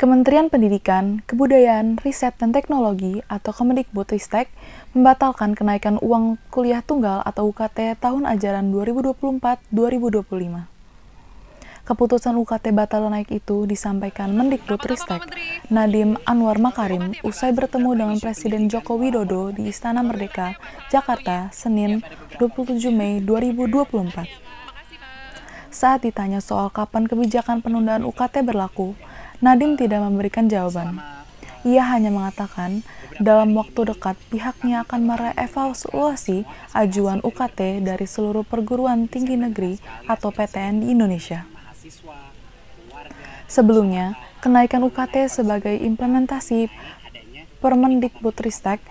Kementerian Pendidikan, Kebudayaan, Riset, dan Teknologi atau Kemendikbudristek membatalkan kenaikan uang kuliah tunggal atau UKT tahun ajaran 2024-2025. Keputusan UKT batal naik itu disampaikan Mendikbudristek Nadiem Anwar Makarim usai bertemu dengan Presiden Joko Widodo di Istana Merdeka, Jakarta, Senin 27 Mei 2024. Saat ditanya soal kapan kebijakan penundaan UKT berlaku, Nadim tidak memberikan jawaban. Ia hanya mengatakan, dalam waktu dekat pihaknya akan merevaluasi ajuan UKT dari seluruh perguruan tinggi negeri atau PTN di Indonesia. Sebelumnya, kenaikan UKT sebagai implementasi Permendikbudristek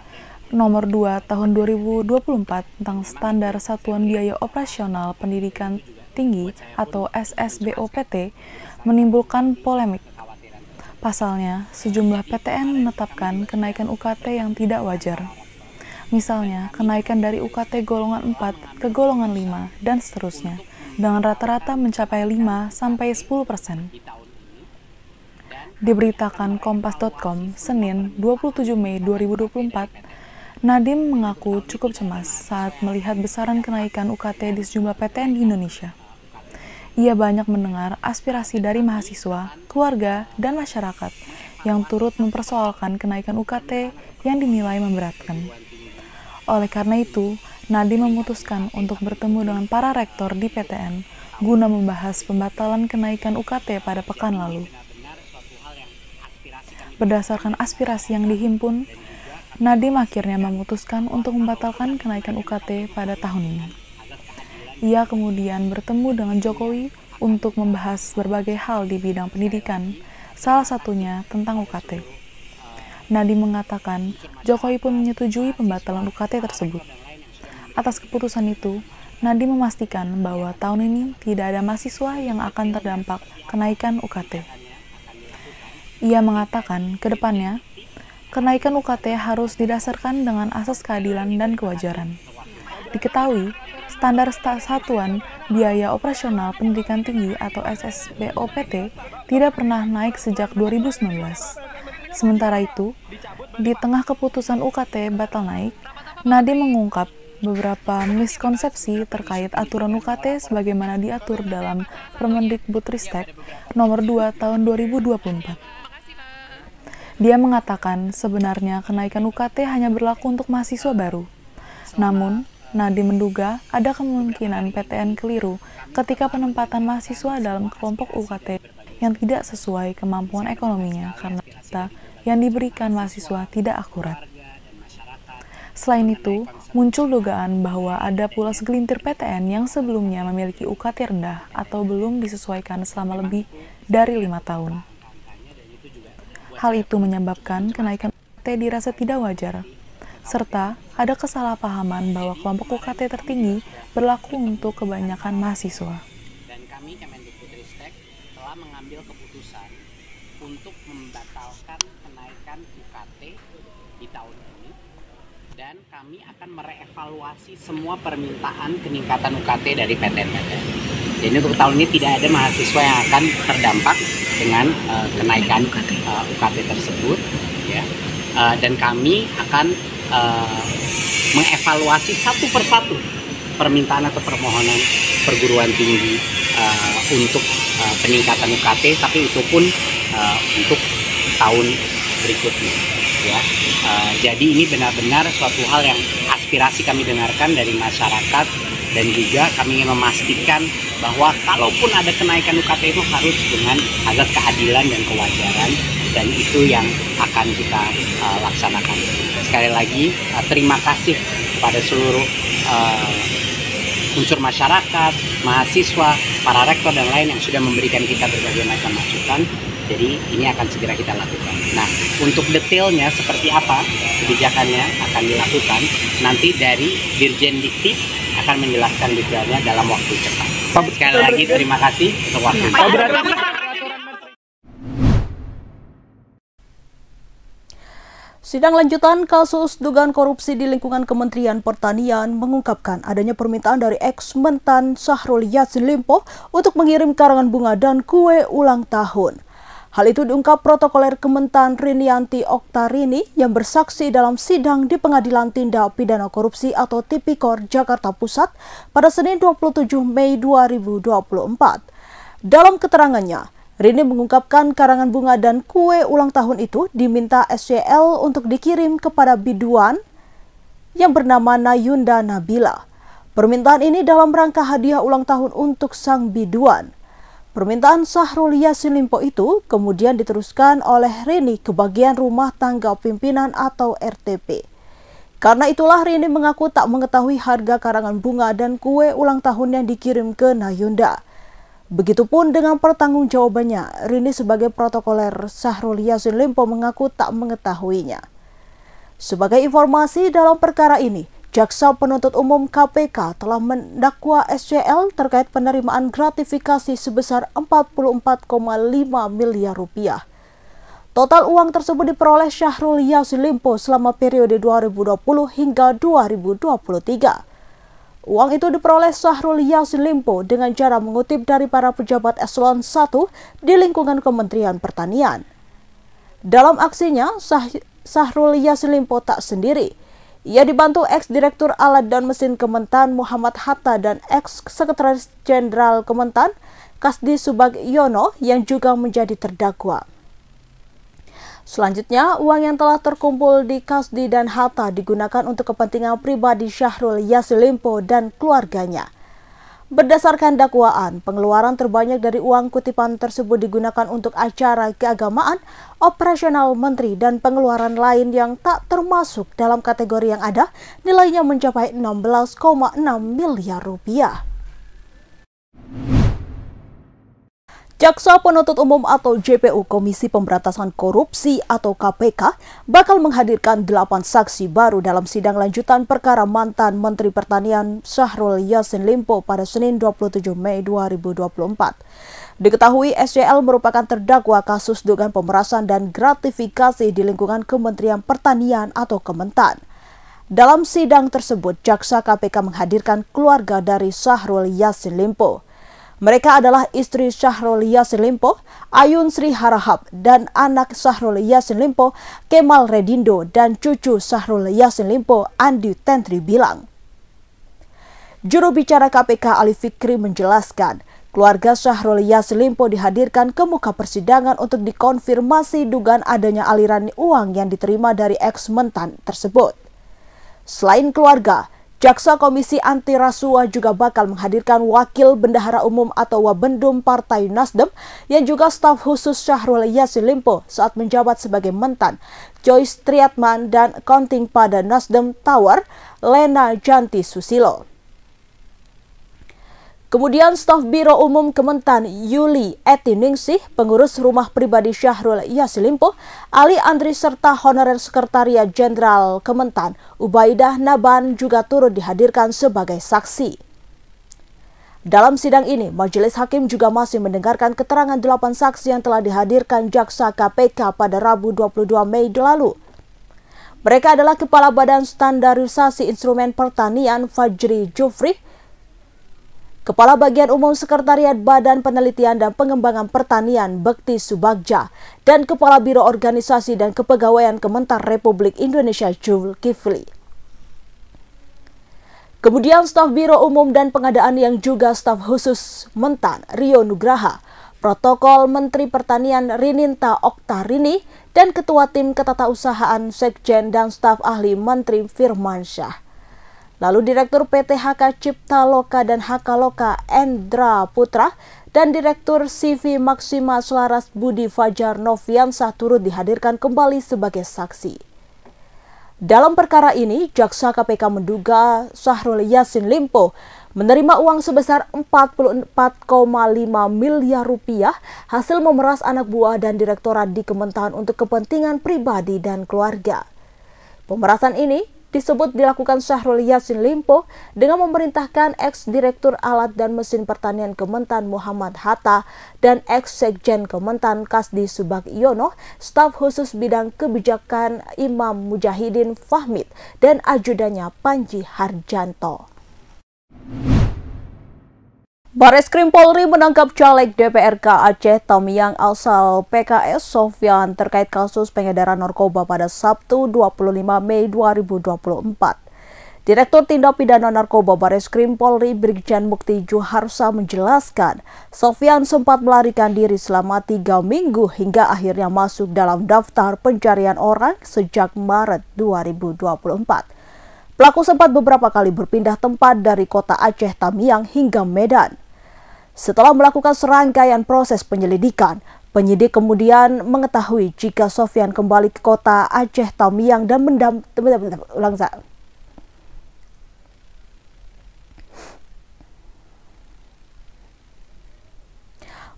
nomor 2 tahun 2024 tentang standar satuan biaya operasional pendidikan tinggi atau SSBOPT menimbulkan polemik Pasalnya, sejumlah PTN menetapkan kenaikan UKT yang tidak wajar. Misalnya, kenaikan dari UKT golongan 4 ke golongan 5 dan seterusnya, dengan rata-rata mencapai 5 sampai 10 persen. Diberitakan Kompas.com, Senin 27 Mei 2024, Nadim mengaku cukup cemas saat melihat besaran kenaikan UKT di sejumlah PTN di Indonesia. Ia banyak mendengar aspirasi dari mahasiswa, keluarga, dan masyarakat yang turut mempersoalkan kenaikan UKT yang dinilai memberatkan. Oleh karena itu, Nadi memutuskan untuk bertemu dengan para rektor di PTN guna membahas pembatalan kenaikan UKT pada pekan lalu. Berdasarkan aspirasi yang dihimpun, Nadiem akhirnya memutuskan untuk membatalkan kenaikan UKT pada tahun ini. Ia kemudian bertemu dengan Jokowi untuk membahas berbagai hal di bidang pendidikan, salah satunya tentang UKT. Nadi mengatakan Jokowi pun menyetujui pembatalan UKT tersebut. Atas keputusan itu, Nadi memastikan bahwa tahun ini tidak ada mahasiswa yang akan terdampak kenaikan UKT. Ia mengatakan ke depannya, kenaikan UKT harus didasarkan dengan asas keadilan dan kewajaran. Diketahui, standar satuan biaya operasional pendidikan tinggi atau SSBOPT tidak pernah naik sejak 2019. Sementara itu, di tengah keputusan UKT batal naik, Nadi mengungkap beberapa miskonsepsi terkait aturan UKT sebagaimana diatur dalam Permendikbudristek nomor 2 tahun 2024. Dia mengatakan sebenarnya kenaikan UKT hanya berlaku untuk mahasiswa baru. Namun, Nadi menduga ada kemungkinan PTN keliru ketika penempatan mahasiswa dalam kelompok UKT yang tidak sesuai kemampuan ekonominya karena data yang diberikan mahasiswa tidak akurat. Selain itu, muncul dugaan bahwa ada pula segelintir PTN yang sebelumnya memiliki UKT rendah atau belum disesuaikan selama lebih dari lima tahun. Hal itu menyebabkan kenaikan UKT dirasa tidak wajar serta ada kesalahpahaman bahwa kelompok UKT tertinggi berlaku untuk kebanyakan mahasiswa. Dan kami Kemendikbudristek telah mengambil keputusan untuk membatalkan kenaikan UKT di tahun ini dan kami akan mereevaluasi semua permintaan peningkatan UKT dari PTN-PTN. Jadi untuk tahun ini tidak ada mahasiswa yang akan terdampak dengan uh, kenaikan uh, eh, UKT tersebut, ya. Uh, dan kami akan Eh, mengevaluasi satu persatu permintaan atau permohonan perguruan tinggi uh, untuk uh, peningkatan UKT tapi itu pun uh, untuk tahun berikutnya ya uh, jadi ini benar-benar suatu hal yang aspirasi kami dengarkan dari masyarakat dan juga kami ingin memastikan bahwa kalaupun ada kenaikan UKT itu harus dengan azas keadilan dan kewajaran dan itu yang akan kita uh, laksanakan. Sekali lagi uh, terima kasih kepada seluruh uh, unsur masyarakat, mahasiswa, para rektor dan lain yang sudah memberikan kita berbagai macam masukan. Jadi ini akan segera kita lakukan. Nah, untuk detailnya seperti apa kebijakannya akan dilakukan nanti dari Dirjen Dikti akan menjelaskan detailnya dalam waktu cepat. Sekali lagi terima kasih untuk waktunya. Sidang lanjutan kasus dugaan korupsi di lingkungan Kementerian Pertanian mengungkapkan adanya permintaan dari ex-mentan Syahrul Yassin Limpo untuk mengirim karangan bunga dan kue ulang tahun. Hal itu diungkap protokoler Kementan Rinianti Oktarini yang bersaksi dalam sidang di Pengadilan Tindak Pidana Korupsi atau Tipikor Jakarta Pusat pada Senin 27 Mei 2024. Dalam keterangannya, Rini mengungkapkan karangan bunga dan kue ulang tahun itu diminta SCL untuk dikirim kepada biduan yang bernama Nayunda Nabila. Permintaan ini dalam rangka hadiah ulang tahun untuk sang biduan. Permintaan Sahrul Yasin Limpo itu kemudian diteruskan oleh Rini ke bagian rumah tangga pimpinan atau RTP. Karena itulah Rini mengaku tak mengetahui harga karangan bunga dan kue ulang tahun yang dikirim ke Nayunda. Begitupun dengan pertanggungjawabannya, Rini sebagai protokoler Syahrul Yasin Limpo mengaku tak mengetahuinya. Sebagai informasi dalam perkara ini, Jaksa Penuntut Umum KPK telah mendakwa SCL terkait penerimaan gratifikasi sebesar 44,5 miliar rupiah. Total uang tersebut diperoleh Syahrul Yasin Limpo selama periode 2020 hingga 2023. Uang itu diperoleh Sahrul Yassin Limpo dengan cara mengutip dari para pejabat eselon 1 di lingkungan Kementerian Pertanian. Dalam aksinya, Sah Sahrul Yassin Limpo tak sendiri. Ia dibantu ex-direktur alat dan mesin Kementan Muhammad Hatta dan ex-sekretaris jenderal Kementan Kasdi Subagiono yang juga menjadi terdakwa. Selanjutnya, uang yang telah terkumpul di Kasdi dan Hatta digunakan untuk kepentingan pribadi Syahrul Limpo dan keluarganya. Berdasarkan dakwaan, pengeluaran terbanyak dari uang kutipan tersebut digunakan untuk acara keagamaan, operasional menteri, dan pengeluaran lain yang tak termasuk dalam kategori yang ada, nilainya mencapai 16,6 miliar rupiah. Jaksa Penuntut Umum atau JPU Komisi Pemberantasan Korupsi atau KPK bakal menghadirkan delapan saksi baru dalam sidang lanjutan perkara mantan Menteri Pertanian Syahrul Yassin Limpo pada Senin 27 Mei 2024. Diketahui SCL merupakan terdakwa kasus dugaan pemerasan dan gratifikasi di lingkungan Kementerian Pertanian atau Kementan. Dalam sidang tersebut, Jaksa KPK menghadirkan keluarga dari Syahrul Yassin Limpo. Mereka adalah istri Syahrul Yasin Limpo, Ayun Sri Harahap, dan anak Syahrul Yasin Limpo, Kemal Redindo, dan cucu Syahrul Yasin Limpo, Andi Tentri bilang. Juru bicara KPK Ali Fikri menjelaskan, keluarga Syahrul Yasin Limpo dihadirkan ke muka persidangan untuk dikonfirmasi dugaan adanya aliran uang yang diterima dari eks mentan tersebut. Selain keluarga, Jaksa Komisi Anti Rasuah juga bakal menghadirkan Wakil Bendahara Umum atau Wabendum Partai Nasdem yang juga staf khusus Syahrul Yassin Limpo saat menjabat sebagai mentan, Joyce Triatman dan konting pada Nasdem Tower, Lena Janti Susilo. Kemudian staf Biro Umum Kementan Yuli Eti pengurus rumah pribadi Syahrul Yasilimpo, Ali Andri serta honorer sekretaria Jenderal Kementan Ubaidah Naban juga turut dihadirkan sebagai saksi. Dalam sidang ini, Majelis Hakim juga masih mendengarkan keterangan delapan saksi yang telah dihadirkan Jaksa KPK pada Rabu 22 Mei lalu. Mereka adalah Kepala Badan Standarisasi Instrumen Pertanian Fajri Jufri, Kepala Bagian Umum Sekretariat Badan Penelitian dan Pengembangan Pertanian Bekti Subagja dan Kepala Biro Organisasi dan Kepegawaian Kementerian Republik Indonesia Jul Kifli. Kemudian staf Biro Umum dan Pengadaan yang juga staf khusus Mentan Rio Nugraha, Protokol Menteri Pertanian Rininta Oktarini, dan Ketua Tim Ketatausahaan Sekjen dan staf ahli Menteri Firmansyah. Lalu Direktur PT HK Cipta Loka dan HK Loka Endra Putra dan Direktur CV Maksima Selaras Budi Fajar Noviansah turut dihadirkan kembali sebagai saksi. Dalam perkara ini, Jaksa KPK menduga Syahrul Yassin Limpo menerima uang sebesar 44,5 miliar rupiah hasil memeras anak buah dan direktorat di Kementerian untuk kepentingan pribadi dan keluarga. Pemerasan ini disebut dilakukan Syahrul Yassin Limpo dengan memerintahkan ex-direktur alat dan mesin pertanian Kementan Muhammad Hatta dan ex-sekjen Kementan Kasdi Subak Yono, staf khusus bidang kebijakan Imam Mujahidin Fahmid dan ajudannya Panji Harjanto. Bareskrim Polri menangkap caleg DPRK Aceh Tamiang asal PKS Sofyan terkait kasus pengedaran narkoba pada Sabtu 25 Mei 2024. Direktur Tindak Pidana Narkoba Bareskrim Polri Brigjen Mukti Juharsa menjelaskan, Sofian sempat melarikan diri selama tiga minggu hingga akhirnya masuk dalam daftar pencarian orang sejak Maret 2024. Pelaku sempat beberapa kali berpindah tempat dari kota Aceh Tamiang hingga Medan. Setelah melakukan serangkaian proses penyelidikan, penyidik kemudian mengetahui jika Sofian kembali ke kota Aceh Tamiang dan mendam...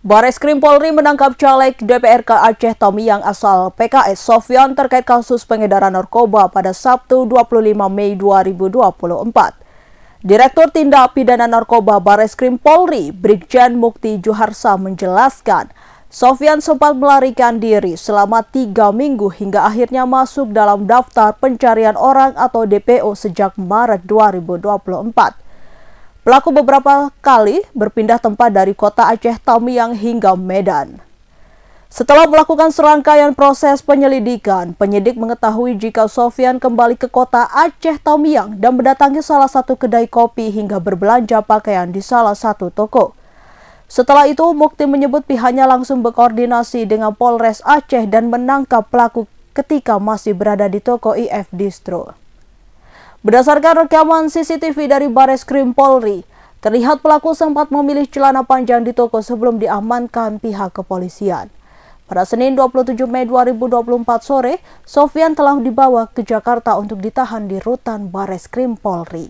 Bareskrim Krim Polri menangkap caleg DPRK Aceh Tamiang asal PKS Sofyan terkait kasus pengedaran narkoba pada Sabtu 25 Mei 2024. Direktur Tindak Pidana Narkoba Bareskrim Krim Polri, Brigjen Mukti Juharsa menjelaskan, Sofyan sempat melarikan diri selama tiga minggu hingga akhirnya masuk dalam daftar pencarian orang atau DPO sejak Maret 2024. Pelaku beberapa kali berpindah tempat dari kota Aceh Tamiang hingga Medan. Setelah melakukan serangkaian proses penyelidikan, penyidik mengetahui jika Sofian kembali ke kota Aceh Tamiang dan mendatangi salah satu kedai kopi hingga berbelanja pakaian di salah satu toko. Setelah itu, Mukti menyebut pihaknya langsung berkoordinasi dengan Polres Aceh dan menangkap pelaku ketika masih berada di toko IF Distro. Berdasarkan rekaman CCTV dari Bares Krim Polri, terlihat pelaku sempat memilih celana panjang di toko sebelum diamankan pihak kepolisian. Pada Senin 27 Mei 2024 sore, Sofian telah dibawa ke Jakarta untuk ditahan di rutan Bares Krim Polri.